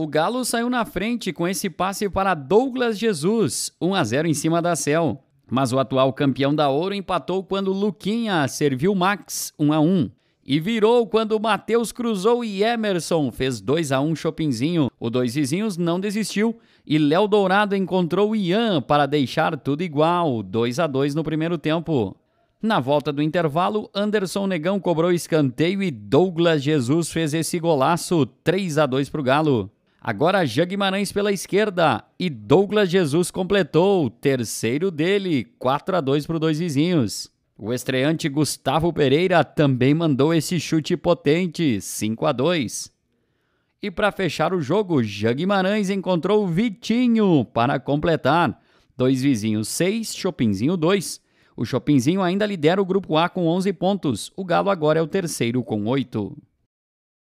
O Galo saiu na frente com esse passe para Douglas Jesus, 1 a 0 em cima da Cel. Mas o atual campeão da Ouro empatou quando Luquinha serviu Max 1 a 1 e virou quando Matheus cruzou e Emerson fez 2 a 1 Chopinzinho. O Dois Vizinhos não desistiu e Léo Dourado encontrou Ian para deixar tudo igual, 2 a 2 no primeiro tempo. Na volta do intervalo, Anderson Negão cobrou escanteio e Douglas Jesus fez esse golaço, 3 a 2 para o Galo. Agora Jean Guimarães pela esquerda e Douglas Jesus completou, terceiro dele, 4 a 2 para os dois vizinhos. O estreante Gustavo Pereira também mandou esse chute potente, 5 a 2. E para fechar o jogo, Jean Guimarães encontrou Vitinho para completar. Dois vizinhos 6, Chopinzinho 2. O Chopinzinho ainda lidera o grupo A com 11 pontos. O Galo agora é o terceiro com 8.